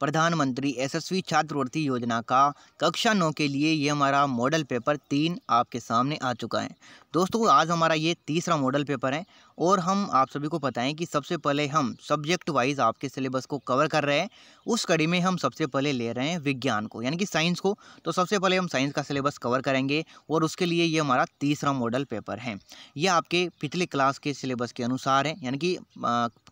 प्रधानमंत्री यशस्वी छात्रवृत्ति योजना का कक्षा नौ के लिए ये हमारा मॉडल पेपर तीन आपके सामने आ चुका है दोस्तों आज हमारा ये तीसरा मॉडल पेपर है और हम आप सभी को बताएं कि सबसे पहले हम सब्जेक्ट वाइज आपके सिलेबस को कवर कर रहे हैं उस कड़ी में हम सबसे पहले ले रहे हैं विज्ञान को यानी कि साइंस को तो सबसे पहले हम साइंस का सिलेबस कवर करेंगे और उसके लिए ये हमारा तीसरा मॉडल पेपर है ये आपके पिछले क्लास के सिलेबस के अनुसार है यानी कि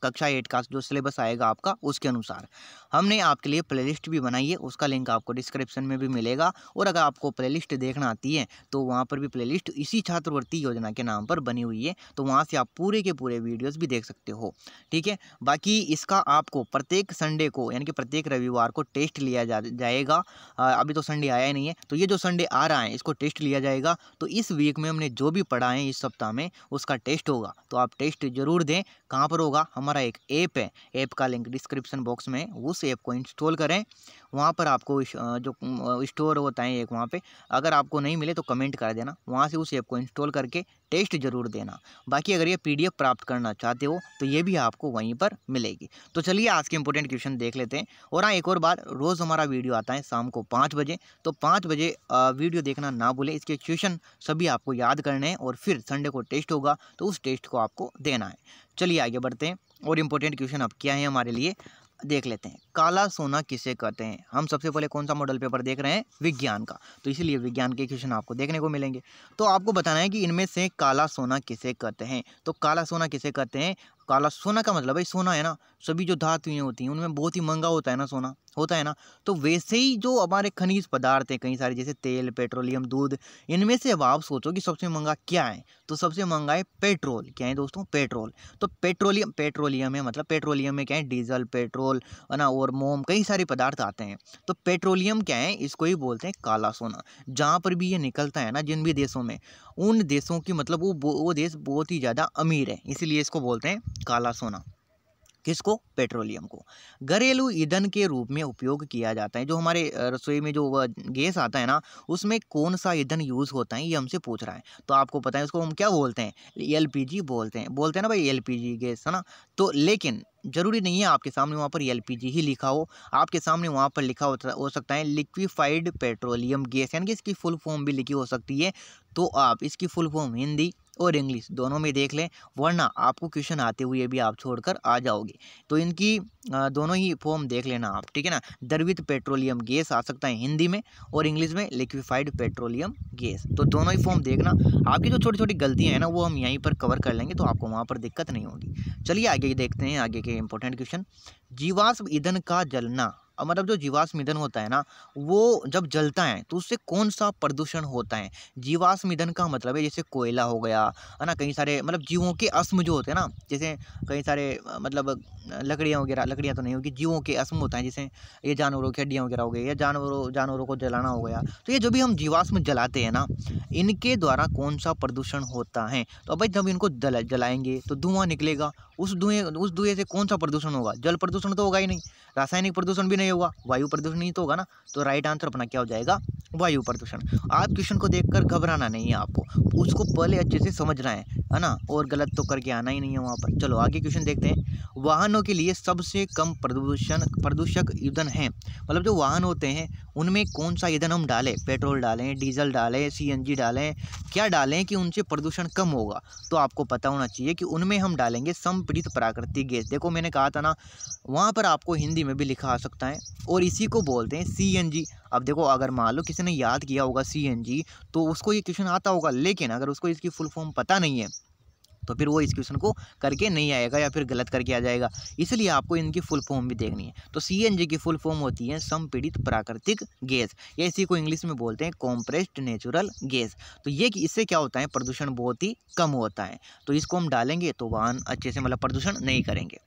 कक्षा एट का जो सिलेबस आएगा आपका उसके अनुसार हमने आप आपके लिए प्ले भी बनाई है उसका लिंक आपको डिस्क्रिप्शन में भी मिलेगा और अगर आपको प्ले देखना आती है तो वहाँ पर भी प्ले इसी छात्रवृत्ति योजना के नाम पर बनी हुई है तो वहाँ से आप पूरे के पूरे वीडियोज़ भी देख सकते हो ठीक है बाकी इसका आपको प्रत्येक संडे को यानी कि प्रत्येक रविवार को टेस्ट लिया जा, जाएगा आ, अभी तो संडे आया ही नहीं है तो ये जो संडे आ रहा है इसको टेस्ट लिया जाएगा तो इस वीक में हमने जो भी पढ़ा है इस सप्ताह में उसका टेस्ट होगा तो आप टेस्ट जरूर दें कहाँ पर होगा हमारा एक ऐप है ऐप का लिंक डिस्क्रिप्शन बॉक्स में उस ऐप को इंस्टॉल करें वहाँ पर आपको जो स्टोर होता है एक वहाँ पे अगर आपको नहीं मिले तो कमेंट कर देना वहाँ से उस ऐप को इंस्टॉल करके टेस्ट ज़रूर देना बाकी अगर ये पीडीएफ प्राप्त करना चाहते हो तो ये भी आपको वहीं पर मिलेगी तो चलिए आज के इंपॉर्टेंट क्वेश्चन देख लेते हैं और हाँ एक और बार रोज़ हमारा वीडियो आता है शाम को पाँच बजे तो पाँच बजे वीडियो देखना ना भूलें इसके क्वेश्चन सभी आपको याद करने हैं और फिर संडे को टेस्ट होगा तो उस टेस्ट को आपको देना है चलिए आगे बढ़ते हैं और इम्पोर्टेंट क्वेश्चन अब क्या है हमारे लिए देख लेते हैं काला सोना किसे कहते हैं हम सबसे पहले कौन सा मॉडल पेपर देख रहे हैं विज्ञान का तो इसीलिए विज्ञान के क्वेश्चन आपको देखने को मिलेंगे तो आपको बताना है कि इनमें से काला सोना किसे कहते हैं तो काला सोना किसे कहते हैं काला सोना का मतलब भाई सोना है ना सभी जो धातुएँ होती हैं उनमें बहुत ही महंगा होता है ना सोना होता है ना तो वैसे ही जो हमारे खनिज पदार्थ हैं कई सारे जैसे तेल पेट्रोलियम दूध इनमें से अब आप सोचो कि सबसे महंगा क्या है तो सबसे महंगा है पेट्रोल क्या है दोस्तों पेट्रोल तो पेट्रोलियम पेट्रोलियम है मतलब पेट्रोलियम में क्या है डीजल पेट्रोल है ना और मोम कई सारे पदार्थ आते हैं तो पेट्रोलियम क्या है इसको ही बोलते हैं काला सोना जहाँ पर भी ये निकलता है ना जिन भी देशों में उन देशों की मतलब वो वो देश बहुत ही ज़्यादा अमीर है इसीलिए इसको बोलते हैं काला सोना किसको पेट्रोलियम को घरेलू ईंधन के रूप में उपयोग किया जाता है जो हमारे रसोई में जो गैस आता है ना उसमें कौन सा ईंधन यूज़ होता है ये हमसे पूछ रहा है तो आपको पता है उसको हम क्या बोलते हैं एलपीजी बोलते हैं बोलते हैं ना भाई एलपीजी गैस है ना तो लेकिन ज़रूरी नहीं है आपके सामने वहाँ पर एल ही लिखा हो आपके सामने वहाँ पर लिखा हो सकता है लिक्विफाइड पेट्रोलियम गैस यानी कि इसकी फुल फॉर्म भी लिखी हो सकती है तो आप इसकी फुल फॉर्म हिंदी और इंग्लिश दोनों में देख लें वरना आपको क्वेश्चन आते हुए भी आप छोड़कर आ जाओगे तो इनकी दोनों ही फॉर्म देख लेना आप ठीक है ना द्रवित पेट्रोलियम गैस आ सकता है हिंदी में और इंग्लिश में लिक्विफाइड पेट्रोलियम गैस तो दोनों ही फॉर्म देखना आपकी जो छोटी छोटी गलतियाँ हैं ना वो हम यहीं पर कवर कर लेंगे तो आपको वहाँ पर दिक्कत नहीं होगी चलिए आगे देखते हैं आगे के इंपॉर्टेंट क्वेश्चन जीवाश्म ईंधन का जलना मतलब जो जीवाश्म ईंधन होता है ना वो जब जलता है तो उससे कौन सा प्रदूषण होता है जीवाश्म ईंधन का मतलब है जैसे कोयला हो गया है ना कई सारे मतलब जीवों के अस्म जो होते हैं ना जैसे कई सारे मतलब लकड़ियाँ वगैरह लकड़ियाँ तो नहीं होगी जीवों के अस्म होता है जैसे ये जानवरों की हड्डियाँ वगैरह हो गई या जानवरों जानवरों को जलाना हो गया तो ये जो भी हम जीवाश्म जलाते हैं ना इनके द्वारा कौन सा प्रदूषण होता है तो भाई जब इनको जलाएंगे तो धुआँ निकलेगा उस धुएं उस धुएं से कौन सा प्रदूषण होगा जल प्रदूषण तो होगा ही नहीं रासायनिक प्रदूषण भी नहीं होगा वायु प्रदूषण ही तो होगा ना तो राइट आंसर अपना क्या हो जाएगा वायु प्रदूषण आप क्वेश्चन को देखकर घबराना नहीं है आपको उसको पहले अच्छे से समझना है है ना और गलत तो करके आना ही नहीं है वहाँ पर चलो आगे क्वेश्चन देखते हैं वाहनों के लिए सबसे कम प्रदूषण प्रदूषक ईंधन है मतलब जो वाहन होते हैं उनमें कौन सा ईंधन हम डालें पेट्रोल डालें डीजल डालें सीएनजी डालें क्या डालें कि उनसे प्रदूषण कम होगा तो आपको पता होना चाहिए कि उनमें हम डालेंगे सम असंपीड़ित प्राकृतिक गैस देखो मैंने कहा था ना वहाँ पर आपको हिंदी में भी लिखा आ सकता है और इसी को बोलते हैं सी अब देखो अगर मान लो किसी ने याद किया होगा सी तो उसको ये क्वेश्चन आता होगा लेकिन अगर उसको इसकी फुल फॉर्म पता नहीं है तो फिर वो इस क्वेश्चन को करके नहीं आएगा या फिर गलत करके आ जाएगा इसलिए आपको इनकी फुल फॉर्म भी देखनी है तो सी की फुल फॉर्म होती है समपीड़ित प्राकृतिक गैस या इसी को इंग्लिश में बोलते हैं कॉम्प्रेस्ड नेचुरल गैस तो ये कि इससे क्या होता है प्रदूषण बहुत ही कम होता है तो इसको हम डालेंगे तो वाहन अच्छे से मतलब प्रदूषण नहीं करेंगे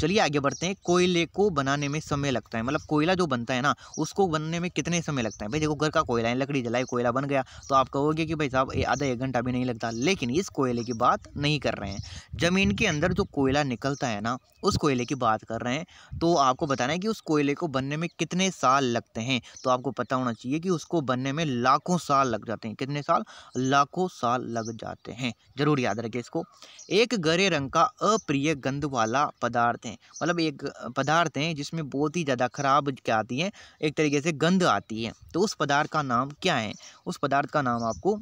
चलिए आगे बढ़ते हैं कोयले को बनाने में समय लगता है मतलब कोयला जो बनता है ना उसको बनने में कितने समय लगता है भाई देखो घर का कोयला है लकड़ी जलाई कोयला बन गया तो आप कहोगे कि भाई साहब आधा एक घंटा भी नहीं लगता लेकिन इस कोयले की बात नहीं कर रहे हैं ज़मीन के अंदर जो कोयला निकलता है ना उस कोयले की बात कर रहे हैं तो आपको बताना है कि उस कोयले को बनने में कितने साल लगते हैं तो आपको पता होना चाहिए कि उसको बनने में लाखों साल लग जाते हैं कितने साल लाखों साल लग जाते हैं ज़रूर याद रखें इसको एक गरे रंग का अप्रिय गंध वाला पदार्थ है मतलब एक पदार्थ है जिसमें बहुत ही ज़्यादा ख़राब क्या आती है एक तरीके से गंध आती है तो उस पदार्थ का नाम क्या है उस पदार्थ का नाम आपको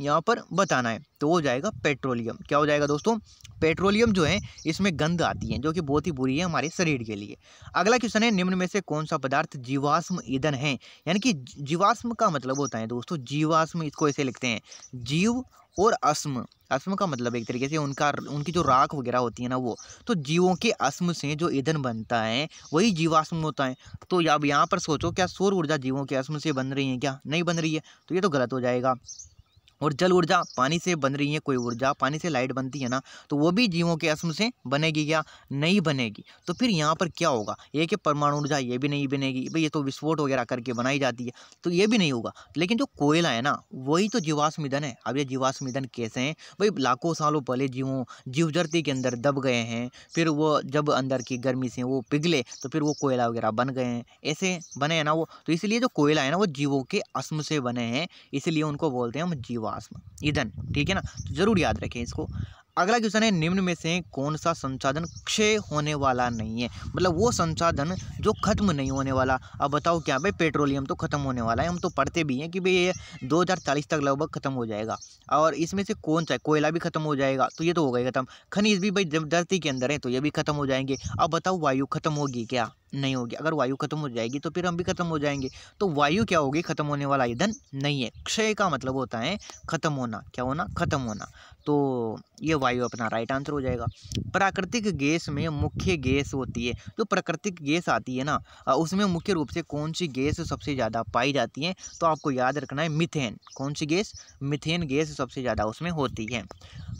यहाँ पर बताना है तो हो जाएगा पेट्रोलियम क्या हो जाएगा दोस्तों पेट्रोलियम जो है इसमें गंध आती है जो कि बहुत ही बुरी है हमारे शरीर के लिए अगला क्वेश्चन है निम्न में से कौन सा पदार्थ जीवाश्म ईंधन है यानी कि जीवाश्म का मतलब होता है दोस्तों जीवाश्म इसको ऐसे लिखते हैं जीव और अस्म अस्म का मतलब एक तरीके से उनका उनकी जो राख वगैरह होती है ना वो तो जीवों के अस्म से जो ईंधन बनता है वही जीवाश्म होता है तो अब यहाँ पर सोचो क्या सौर ऊर्जा जीवों के अस्म से बन रही है क्या नहीं बन रही है तो ये तो गलत हो जाएगा और जल ऊर्जा पानी से बन रही है कोई ऊर्जा पानी से लाइट बनती है ना तो वो भी जीवों के असम से बनेगी क्या नहीं बनेगी तो फिर यहाँ पर क्या होगा ये कि परमाणु ऊर्जा ये भी नहीं बनेगी भाई ये तो विस्फोट वगैरह करके बनाई जाती है तो ये भी नहीं होगा लेकिन जो कोयला है ना वही तो जीवाश्म है अब ये जीवाश्म कैसे हैं भाई लाखों सालों पहले जीवों जीव धरती के अंदर दब गए हैं फिर वो जब अंदर की गर्मी से वो पिघले तो फिर वो कोयला वगैरह बन गए हैं ऐसे बने हैं ना वो तो इसलिए जो कोयला है ना वो जीवों के असम से बने हैं इसलिए उनको बोलते हैं हम जीवा आसमा ईधन ठीक है ना तो ज़रूर याद रखें इसको अगला क्वेश्चन है निम्न में से कौन सा संसाधन क्षय होने वाला नहीं है मतलब वो संसाधन जो खत्म नहीं होने वाला अब बताओ क्या भाई पेट्रोलियम तो खत्म होने वाला है हम तो पढ़ते भी हैं कि भाई ये 2040 तक लगभग खत्म हो जाएगा और इसमें से कौन सा कोयला भी खत्म हो जाएगा तो ये तो हो गई खत्म खनिज भी भाई धरती के अंदर है तो ये भी खत्म हो जाएंगे अब बताओ वायु खत्म होगी क्या नहीं होगी अगर वायु खत्म हो जाएगी तो फिर हम भी खत्म हो जाएंगे तो वायु क्या होगी खत्म होने वाला ईंधन नहीं है क्षय का मतलब होता है खत्म होना क्या होना खत्म होना तो ये वायु अपना राइट आंसर हो जाएगा प्राकृतिक गैस में मुख्य गैस होती है जो प्राकृतिक गैस आती है ना उसमें मुख्य रूप से कौन सी गैस सबसे ज़्यादा पाई जाती है तो आपको याद रखना है मिथेन कौन सी गैस मिथेन गैस सबसे ज़्यादा उसमें होती है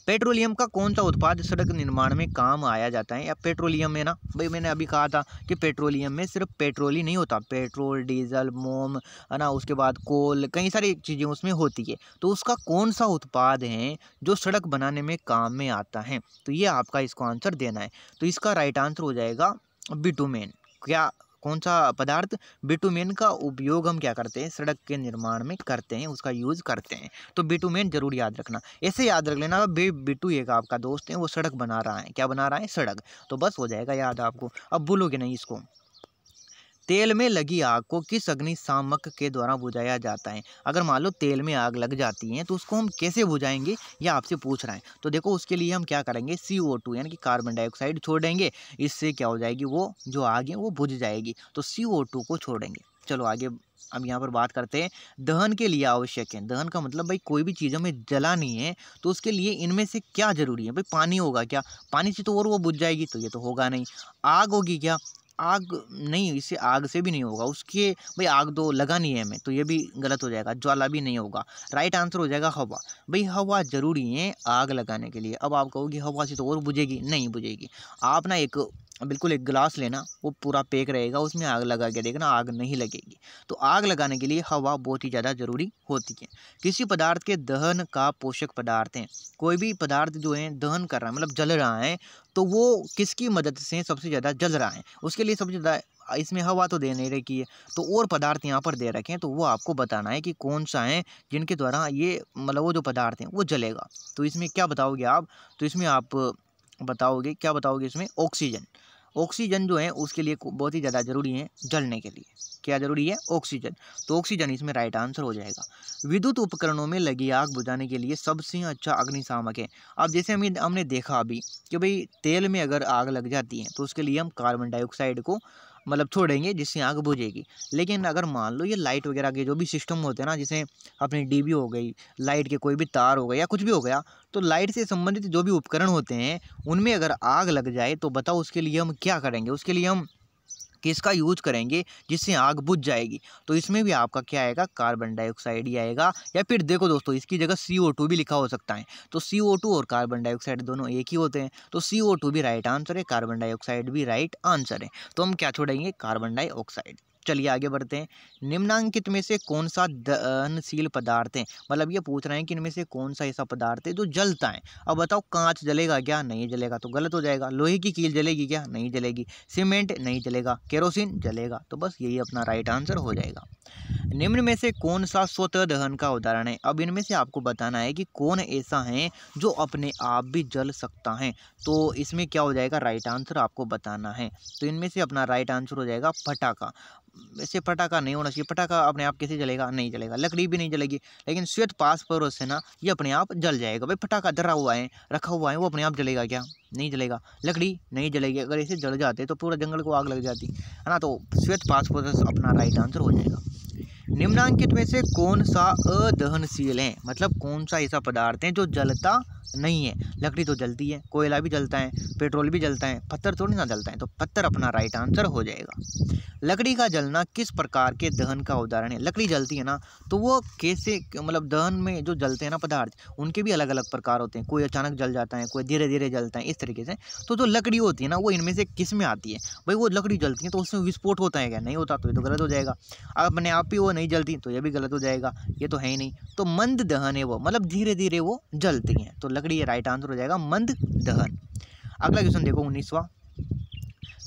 पेट्रोलियम का कौन सा उत्पाद सड़क निर्माण में काम आया जाता है या पेट्रोलियम में ना भाई मैंने अभी कहा था कि पेट्रोलियम में सिर्फ पेट्रोल ही नहीं होता पेट्रोल डीजल मोम है ना उसके बाद कोल कई सारी चीज़ें उसमें होती है तो उसका कौन सा उत्पाद है जो सड़क बनाने में काम में आता है तो ये आपका इसको आंसर देना है तो इसका राइट आंसर हो जाएगा बिटुमेन क्या कौन सा पदार्थ बिटुमेन का उपयोग हम क्या करते हैं सड़क के निर्माण में करते हैं उसका यूज़ करते हैं तो बिटुमेन जरूर याद रखना ऐसे याद रख लेना बे बिटू एक आपका दोस्त है वो सड़क बना रहा है क्या बना रहा है सड़क तो बस हो जाएगा याद आपको अब भूलोगे नहीं इसको तेल में लगी आग को किस अग्निशामक के द्वारा बुझाया जाता है अगर मान लो तेल में आग लग जाती है तो उसको हम कैसे बुझाएंगे या आपसे पूछ रहा है तो देखो उसके लिए हम क्या करेंगे सी ओ टू यानी कि कार्बन डाइऑक्साइड छोड़ेंगे इससे क्या हो जाएगी वो जो आग है वो बुझ जाएगी तो सी ओ टू को छोड़ेंगे चलो आगे अब यहाँ पर बात करते हैं दहन के लिए आवश्यक है दहन का मतलब भाई कोई भी चीज़ हमें जला नहीं है तो उसके लिए इनमें से क्या ज़रूरी है भाई पानी होगा क्या पानी से तो और वो बुझ जाएगी तो ये तो होगा नहीं आग होगी क्या आग नहीं इससे आग से भी नहीं होगा उसके भाई आग तो लगा नहीं है हमें तो ये भी गलत हो जाएगा ज्वाला भी नहीं होगा राइट आंसर हो जाएगा हवा भाई हवा ज़रूरी है आग लगाने के लिए अब आप कहोगे हवा से तो और बुझेगी नहीं बुझेगी आप ना एक बिल्कुल एक गिलास लेना वो पूरा पेक रहेगा उसमें आग लगा के देखना आग नहीं लगेगी तो आग लगाने के लिए हवा बहुत ही ज़्यादा ज़रूरी होती है किसी पदार्थ के दहन का पोषक पदार्थ है कोई भी पदार्थ जो है दहन कर रहा है मतलब जल रहा है तो वो किसकी मदद से सबसे ज़्यादा जल रहा है उसके लिए सबसे ज़्यादा इसमें हवा तो दे नहीं रखी है तो और पदार्थ यहाँ पर दे रखे हैं तो वो आपको बताना है कि कौन सा है जिनके द्वारा ये मतलब वो जो पदार्थ हैं वो जलेगा तो इसमें क्या बताओगे आप तो इसमें आप बताओगे क्या बताओगे इसमें ऑक्सीजन ऑक्सीजन जो है उसके लिए बहुत ही ज़्यादा ज़रूरी है जलने के लिए क्या ज़रूरी है ऑक्सीजन तो ऑक्सीजन इसमें राइट आंसर हो जाएगा विद्युत उपकरणों में लगी आग बुझाने के लिए सबसे अच्छा अग्निशामक है अब जैसे हमें हमने देखा अभी कि भाई तेल में अगर आग लग जाती है तो उसके लिए हम कार्बन डाइऑक्साइड को मतलब छोड़ेंगे जिससे आग बुझेगी लेकिन अगर मान लो ये लाइट वगैरह के जो भी सिस्टम होते हैं ना जैसे अपनी डीबी हो गई लाइट के कोई भी तार हो गया या कुछ भी हो गया तो लाइट से संबंधित जो भी उपकरण होते हैं उनमें अगर आग लग जाए तो बताओ उसके लिए हम क्या करेंगे उसके लिए हम किसका यूज करेंगे जिससे आग बुझ जाएगी तो इसमें भी आपका क्या आएगा कार्बन डाइऑक्साइड ही आएगा या फिर देखो दोस्तों इसकी जगह सी ओ टू भी लिखा हो सकता है तो सी ओ टू और कार्बन डाइऑक्साइड दोनों एक ही होते हैं तो सी ओ टू भी राइट आंसर है कार्बन डाइऑक्साइड भी राइट आंसर है तो हम क्या छोड़ेंगे कार्बन डाइऑक्साइड चलिए आगे बढ़ते हैं निम्नांकित में से कौन सा दहनशील पदार्थ है मतलब ये पूछ रहे हैं कि इनमें से कौन सा ऐसा पदार्थ है जो जलता है अब बताओ कांच जलेगा क्या नहीं जलेगा तो गलत हो जाएगा लोहे की कील जलेगी क्या नहीं जलेगी सीमेंट नहीं जलेगा केरोसिन जलेगा तो बस यही अपना राइट आंसर हो जाएगा निम्न में से कौन सा स्वतः दहन का उदाहरण है अब इनमें से आपको बताना है कि कौन ऐसा है जो अपने आप भी जल सकता है तो इसमें क्या हो जाएगा राइट आंसर आपको बताना है तो इनमें से अपना राइट आंसर हो जाएगा फटाखा ऐसे पटाखा नहीं होना चाहिए पटाखा अपने आप कैसे जलेगा नहीं जलेगा लकड़ी भी नहीं जलेगी लेकिन श्वेत पास पर से ना ये अपने आप जल जाएगा भाई पटाखा धरा हुआ है रखा हुआ है वो अपने आप जलेगा क्या नहीं जलेगा लकड़ी नहीं जलेगी अगर ऐसे जल जाते तो पूरा जंगल को आग लग जाती है ना तो श्वेत पास पर अपना राइट आंसर हो जाएगा निम्नांकित में से कौन सा अदहनशील है मतलब कौन सा ऐसा पदार्थ है जो जलता नहीं है लकड़ी तो जलती है कोयला भी जलता है पेट्रोल भी जलता है पत्थर थोड़ी ना जलता है तो पत्थर अपना राइट आंसर हो जाएगा लकड़ी का जलना किस प्रकार के दहन का उदाहरण है लकड़ी जलती है ना तो वो कैसे मतलब दहन में जो जलते हैं ना पदार्थ उनके भी अलग अलग प्रकार होते हैं कोई अचानक जल जाता है कोई धीरे धीरे जलता है इस तरीके से तो जो लकड़ी होती है ना वो इनमें से किस में आती है भाई वो लकड़ी जलती है तो उसमें विस्फोट होता है क्या नहीं होता तो ये तो गलत हो जाएगा अपने आप ही वो नहीं जलती तो ये भी गलत हो जाएगा ये तो है ही नहीं तो मंद दहन है वो मतलब धीरे धीरे वो जलती हैं तो लकड़ी राइट आंसर हो जाएगा मंद दहन अगला क्वेश्चन देखो उन्नीसवा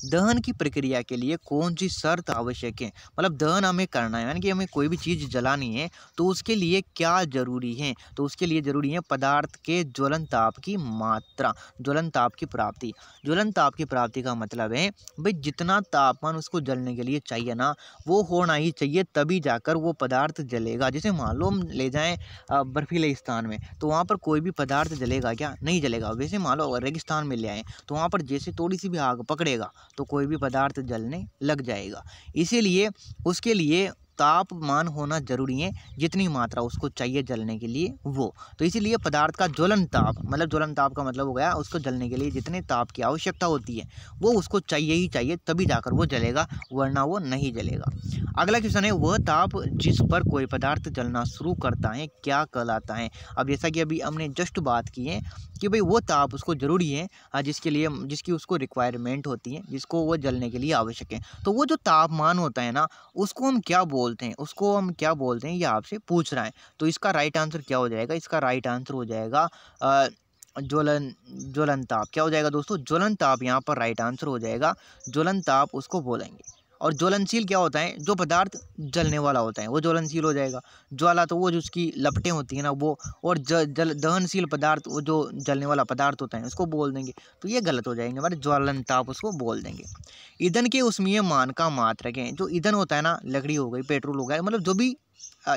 दहन की प्रक्रिया के लिए कौन सी शर्त आवश्यक है मतलब दहन हमें करना है यानी कि हमें कोई भी चीज़ जलानी है तो उसके लिए क्या ज़रूरी है तो उसके लिए ज़रूरी है पदार्थ के ज्वलन ताप की मात्रा ज्वलन ताप की प्राप्ति ज्वलन ताप की प्राप्ति का मतलब है भाई जितना तापमान उसको जलने के लिए चाहिए ना वो होना ही चाहिए तभी जाकर वो पदार्थ जलेगा जैसे मान लो हम ले जाएँ बर्फीले स्थान में तो वहाँ पर कोई भी पदार्थ जलेगा क्या नहीं जलेगा वैसे मान लो रेगिस्तान में ले आएँ तो वहाँ पर जैसे थोड़ी सी भी आग पकड़ेगा तो कोई भी पदार्थ जलने लग जाएगा इसीलिए उसके लिए तापमान होना ज़रूरी है जितनी मात्रा उसको चाहिए जलने के लिए वो तो इसीलिए पदार्थ का ज्वलन ताप मतलब ज्वलन ताप का मतलब हो गया उसको जलने के लिए जितने ताप की आवश्यकता होती है वो उसको चाहिए ही चाहिए तभी जाकर वो जलेगा वरना वो नहीं जलेगा अगला क्वेश्चन है वह ताप जिस पर कोई पदार्थ जलना शुरू करता है क्या कहलाता है अब जैसा कि अभी हमने जस्ट बात की है कि भाई वो ताप उसको ज़रूरी है हाँ, जिसके लिए जिसकी उसको रिक्वायरमेंट होती है जिसको वो जलने के लिए आवश्यक है तो वो जो तापमान होता है ना उसको हम क्या बोल बोलते हैं उसको हम क्या बोलते हैं ये आपसे पूछ रहा है तो इसका राइट आंसर क्या हो जाएगा इसका राइट आंसर हो जाएगा ज्वलन ज्वलन ताप क्या हो जाएगा दोस्तों ज्वलन ताप यहाँ पर राइट आंसर हो जाएगा ज्वलन ताप उसको बोलेंगे और ज्वलनशील क्या होता है जो पदार्थ जलने वाला होता है वो ज्वलनशील हो जाएगा ज्वाला तो वो जो उसकी लपटें होती हैं ना वो और ज, जल दहनशील पदार्थ वो जो जलने वाला पदार्थ होता है उसको बोल देंगे तो ये गलत हो जाएंगे हमारे ज्वालन ताप उसको बोल देंगे ईंधन के उसमीय मान का मात्र रखें जो ईंधन होता है ना लकड़ी हो गई पेट्रोल हो गया मतलब जो भी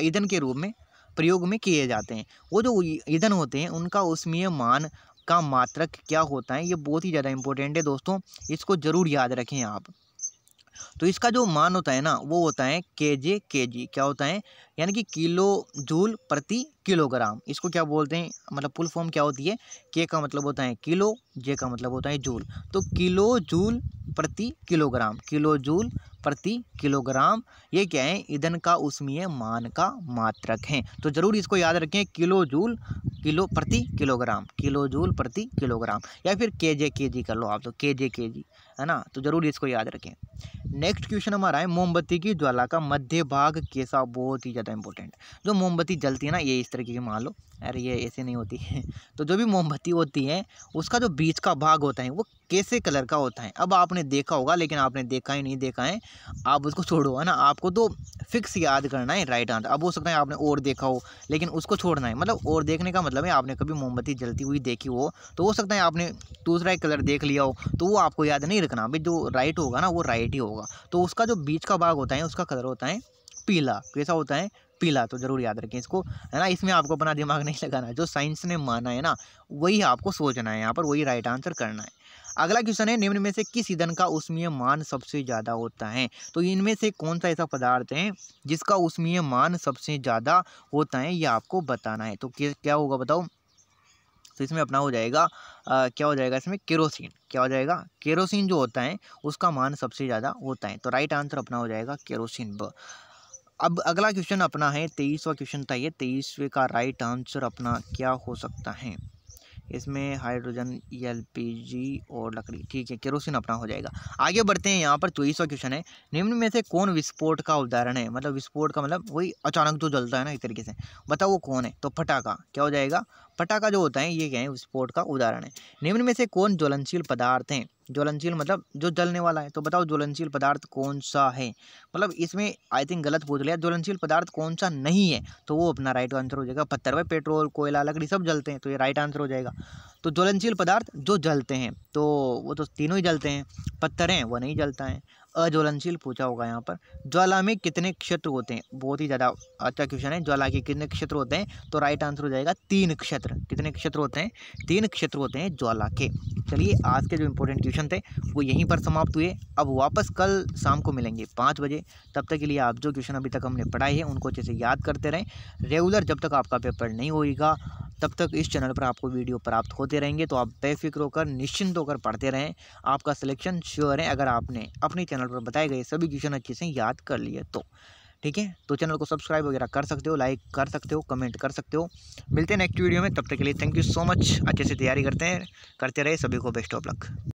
ईंधन के रूप में प्रयोग में किए जाते हैं वो जो ईंधन होते हैं उनका उसमीय मान का मात्रक क्या होता है ये बहुत ही ज़्यादा इंपॉर्टेंट है दोस्तों इसको ज़रूर याद रखें आप तो इसका जो मान होता है ना वो होता है के जे के जी क्या होता है यानी कि किलो जूल प्रति किलोग्राम इसको क्या बोलते हैं मतलब फुल फॉर्म क्या होती है के का मतलब होता है किलो जे का मतलब होता है जूल तो किलो जूल प्रति किलोग्राम किलो जूल प्रति किलोग्राम ये क्या है ईंधन का उष्मीय मान का मात्रक है तो ज़रूर इसको याद रखें किलो जूल किलो प्रति किलोग्राम किलो जूल प्रति किलोग्राम या फिर के जे के जी कर लो आप तो के जे के जी है ना तो ज़रूर इसको याद रखें नेक्स्ट क्वेश्चन हमारा है मोमबत्ती की ज्वाला का मध्य भाग कैसा बहुत ही ज़्यादा इंपॉर्टेंट जो मोमबत्ती जलती है ना ये इस तरीके की मान लो अरे ये ऐसे नहीं होती है तो जो भी मोमबत्ती होती है उसका जो बीच का भाग होता है वो कैसे कलर का होता है अब आपने देखा होगा लेकिन आपने देखा ही नहीं देखा है आप उसको छोड़ो है ना आपको तो फिक्स याद करना है राइट आंसर अब हो सकता है आपने और देखा हो लेकिन उसको छोड़ना है मतलब और देखने का मतलब है आपने कभी मोमबत्ती जलती हुई देखी हो तो हो सकता है आपने दूसरा एक कलर देख लिया हो तो वो आपको याद नहीं रखना भाई जो राइट होगा ना वो राइट ही होगा तो उसका जो बीच का भाग होता है उसका कलर होता है पीला कैसा होता है पीला तो ज़रूर याद रखें इसको है ना इसमें आपको अपना दिमाग नहीं लगाना जो साइंस ने माना है ना वही आपको सोचना है यहाँ पर वही राइट आंसर करना है अगला क्वेश्चन है निम्न में से किस ईंधन का उष्मीय मान सबसे ज़्यादा होता है तो इनमें से कौन सा ऐसा पदार्थ है जिसका उष्मीय मान सबसे ज़्यादा होता है यह आपको बताना है तो क्या होगा बताओ तो इसमें अपना हो जाएगा आ, क्या हो जाएगा इसमें केरोसिन क्या हो जाएगा केरोसिन जो होता है उसका मान सबसे ज़्यादा होता है तो राइट आंसर अपना हो जाएगा केरोसिन ब अब अगला क्वेश्चन अपना है तेईसवा क्वेश्चन था ये तेईसवें का राइट आंसर अपना क्या हो सकता है इसमें हाइड्रोजन ई e और लकड़ी ठीक है केरोसिन अपना हो जाएगा आगे बढ़ते हैं यहाँ पर चौबीसवा तो क्वेश्चन है निम्न में से कौन विस्फोट का उदाहरण है मतलब विस्फोट का मतलब वही अचानक जो जलता है ना एक तरीके से बताओ वो कौन है तो फटाखा क्या हो जाएगा फटाखा जो होता है ये क्या है विस्फोट का उदाहरण है निम्न में से कौन ज्वलनशील पदार्थ हैं ज्वलनशील मतलब जो जलने वाला है तो बताओ ज्वलनशील पदार्थ कौन सा है मतलब इसमें आई थिंक गलत पूछ लिया ज्वलनशील पदार्थ कौन सा नहीं है तो वो अपना राइट आंसर हो जाएगा पत्थर में पेट्रोल कोयला लकड़ी सब जलते हैं तो ये राइट आंसर हो जाएगा तो ज्वलनशील पदार्थ जो जलते हैं तो वो तो तीनों ही जलते हैं पत्थर हैं वह नहीं जलता है अज्वलनशील पूछा होगा यहाँ पर ज्वाला में कितने क्षेत्र होते हैं बहुत ही ज़्यादा अच्छा क्वेश्चन है ज्वाला के कितने क्षेत्र होते हैं तो राइट आंसर हो जाएगा तीन क्षेत्र कितने क्षेत्र होते हैं तीन क्षेत्र होते हैं ज्वाला के चलिए आज के जो इम्पोर्टेंट क्वेश्चन थे वो यहीं पर समाप्त हुए अब वापस कल शाम को मिलेंगे पाँच बजे तब तक के लिए आप जो क्वेश्चन अभी तक हमने पढ़ाए हैं उनको अच्छे से याद करते रहें रेगुलर जब तक आपका पेपर नहीं होगा तब तक इस चैनल पर आपको वीडियो प्राप्त होते रहेंगे तो आप बेफिक्र होकर निश्चिंत होकर पढ़ते रहें आपका सिलेक्शन श्योर है अगर आपने अपने चैनल पर बताए गए सभी क्वेश्चन अच्छे से याद कर लिए तो ठीक है तो चैनल को सब्सक्राइब वगैरह कर सकते हो लाइक कर सकते हो कमेंट कर सकते हो मिलते हैं नेक्स्ट वीडियो में तब तक के लिए थैंक यू सो मच अच्छे से तैयारी करते हैं करते रहे सभी को बेस्ट ऑफ लक